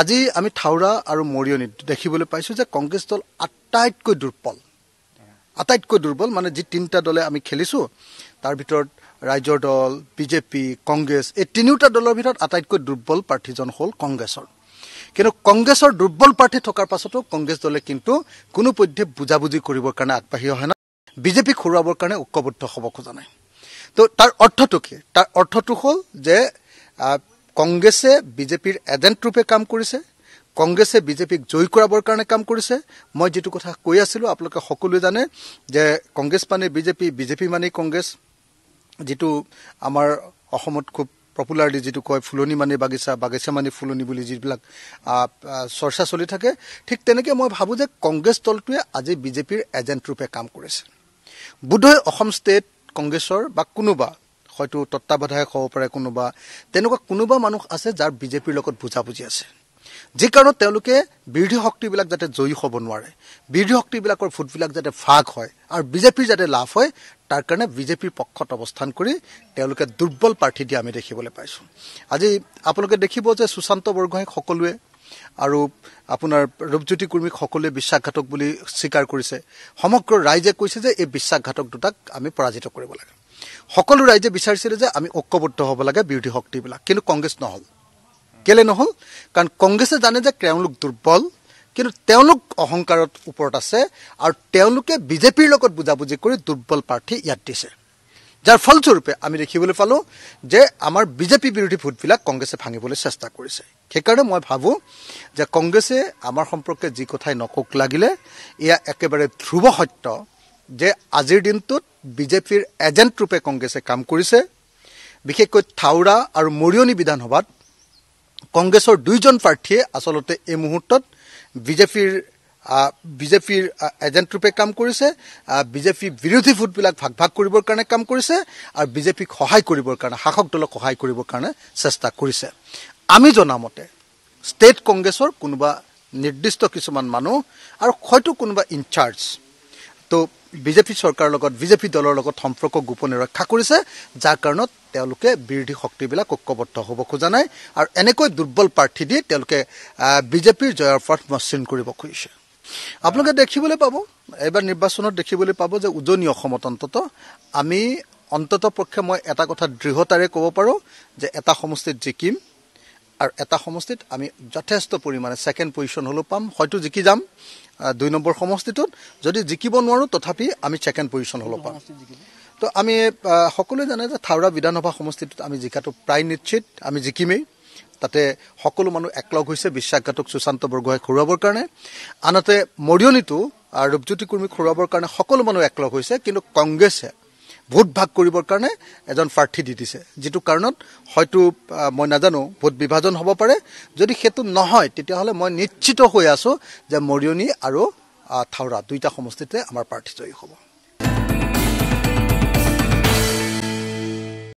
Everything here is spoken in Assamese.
আজি আমি থাউৰা আৰু মৰিয়নিত দেখিবলৈ পাইছোঁ যে কংগ্ৰেছ দল আটাইতকৈ দুৰ্বল আটাইতকৈ দুৰ্বল মানে যি তিনিটা দলে আমি খেলিছোঁ তাৰ ভিতৰত ৰাইজৰ দল বিজেপি কংগ্ৰেছ এই তিনিওটা দলৰ ভিতৰত আটাইতকৈ দুৰ্বল প্ৰাৰ্থীজন হ'ল কংগ্ৰেছৰ কিন্তু কংগ্ৰেছৰ দুৰ্বল প্ৰাৰ্থী থকাৰ পাছতো কংগ্ৰেছ দলে কিন্তু কোনোপধ্যে বুজাবুজি কৰিবৰ কাৰণে আগবাঢ়ি অহা নাই বিজেপিক হৰুৱাবৰ কাৰণে ঐক্যবদ্ধ হ'ব খোজা নাই তো তাৰ অৰ্থটো কি তাৰ অৰ্থটো হ'ল যে কংগ্ৰেছে বিজেপিৰ এজেণ্ট ৰূপে কাম কৰিছে কংগ্ৰেছে বিজেপিক জয়ী কৰাবৰ কাৰণে কাম কৰিছে মই যিটো কথা কৈ আছিলোঁ আপোনালোকে সকলোৱে জানে যে কংগ্ৰেছ মানেই বিজেপি বিজেপি মানেই কংগ্ৰেছ যিটো আমাৰ অসমত খুব পপুলাৰলি যিটো কয় ফুলনি মানে বাগিচা বাগিচা মানে ফুলনি বুলি যিবিলাক চৰ্চা চলি থাকে ঠিক তেনেকৈ মই ভাবোঁ যে কংগ্ৰেছ দলটোৱে আজি বিজেপিৰ এজেণ্ট ৰূপে কাম কৰিছে বোধহয় অসম ষ্টেট কংগ্ৰেছৰ বা কোনোবা হয়তো তত্বাৱধায়ক হ'ব পাৰে কোনোবা তেনেকুৱা কোনোবা মানুহ আছে যাৰ বিজেপিৰ লগত বুজাবুজি আছে যি কাৰণত তেওঁলোকে বিৰোধী শক্তিবিলাক যাতে জয়ী হ'ব নোৱাৰে বিৰোধী শক্তিবিলাকৰ ভোটবিলাক যাতে ফাগ হয় আৰু বিজেপিৰ যাতে লাভ হয় তাৰ কাৰণে বিজেপিৰ পক্ষত অৱস্থান কৰি তেওঁলোকে দুৰ্বল প্ৰাৰ্থী দিয়া আমি দেখিবলৈ পাইছোঁ আজি আপোনালোকে দেখিব যে সুশান্ত বৰগোহাঁইক সকলোৱে আৰু আপোনাৰ ৰূপজ্যোতি কুৰ্মীক সকলোৱে বিশ্বাসঘাতক বুলি স্বীকাৰ কৰিছে সমগ্ৰ ৰাইজে কৈছে যে এই বিশ্বাসঘাতক দুটাক আমি পৰাজিত কৰিব লাগে সকলো ৰাইজে বিচাৰিছিলে যে আমি ঐক্যবদ্ধ হ'ব লাগে বিৰোধী শক্তিবিলাক কিন্তু কংগ্ৰেছ নহ'ল কেলে নহ'ল কাৰণ কংগ্ৰেছে জানে যে তেওঁলোক দুৰ্বল কিন্তু তেওঁলোক অহংকাৰত ওপৰত আছে আৰু তেওঁলোকে বিজেপিৰ লগত বুজাবুজি কৰি দুৰ্বল প্ৰাৰ্থী ইয়াত দিছে যাৰ ফলস্বৰূপে আমি দেখিবলৈ পালোঁ যে আমাৰ বিজেপি বিৰোধী ভোটবিলাক কংগ্ৰেছে ভাঙিবলৈ চেষ্টা কৰিছে সেইকাৰণে মই ভাবোঁ যে কংগ্ৰেছে আমাৰ সম্পৰ্কে যি কথাই নকওক লাগিলে এয়া একেবাৰে ধ্ৰুৱ সত্য যে আজিৰ দিনটোত বিজেপিৰ ৰূপে কংগ্ৰেছে কাম কৰিছে বিশেষকৈ থাউৰা আৰু মৰিয়নি বিধানসভাত কংগ্ৰেছৰ দুইজন প্ৰাৰ্থীয়ে আচলতে এই মুহূৰ্তত বিজেপিৰ বিজেপিৰ এজেণ্ট ৰূপে কাম কৰিছে বিজেপি বিৰোধী ভোটবিলাক ভাগ ভাগ কৰিবৰ কাৰণে কাম কৰিছে আৰু বিজেপিক সহায় কৰিবৰ কাৰণে শাসক দলক সহায় কৰিবৰ কাৰণে চেষ্টা কৰিছে আমি জনামতে ষ্টেট কংগ্ৰেছৰ কোনোবা নিৰ্দিষ্ট কিছুমান মানুহ আৰু হয়তো কোনোবা ইনচাৰ্জ তো বিজেপি চৰকাৰৰ লগত বিজেপি দলৰ লগত সম্পৰ্ক গোপনে ৰক্ষা কৰিছে যাৰ কাৰণত তেওঁলোকে বিৰোধী শক্তিবিলাক ঐক্যবদ্ধ হ'ব খোজা নাই আৰু এনেকৈ দুৰ্বল প্ৰাৰ্থী দি তেওঁলোকে বিজেপিৰ জয়ৰ পথ মসৃণ কৰিব খুজিছে আপোনালোকে দেখিবলৈ পাব এইবাৰ নিৰ্বাচনত দেখিবলৈ পাব যে উজনি অসমত অন্ততঃ আমি অন্ততঃ পক্ষে মই এটা কথা দৃঢ়তাৰে ক'ব পাৰোঁ যে এটা সমষ্টিত জিকিম আৰু এটা সমষ্টিত আমি যথেষ্ট পৰিমাণে ছেকেণ্ড পজিশ্যন হ'লেও পাম হয়তো জিকি যাম দুই নম্বৰ সমষ্টিটোত যদি জিকিব নোৱাৰোঁ তথাপি আমি ছেকেণ্ড পজিশ্যন হ'লেও পাম তো আমি সকলোৱে জানে যে থাওৰা বিধানসভা সমষ্টিটোত আমি জিকাটো প্ৰায় নিশ্চিত আমি জিকিমেই তাতে সকলো মানুহ একলগ হৈছে বিশ্বাসঘাতক সুশান্ত বৰগোহাঁই খুৰুৱাবৰ কাৰণে আনহাতে মৰিয়নিটো আৰু ৰূপজ্যোতি কুৰ্মী খুৰুৱাবৰ কাৰণে সকলো মানুহ একলগ হৈছে কিন্তু কংগ্ৰেছে ভোট ভাগ কৰিবৰ কাৰণে এজন প্ৰাৰ্থী দি দিছে যিটো কাৰণত হয়তো মই নাজানো ভোট বিভাজন হ'ব পাৰে যদি সেইটো নহয় তেতিয়াহ'লে মই নিশ্চিত হৈ আছোঁ যে মৰিয়নি আৰু থাওৰা দুইটা সমষ্টিতে আমাৰ প্ৰাৰ্থী জয়ী হ'ব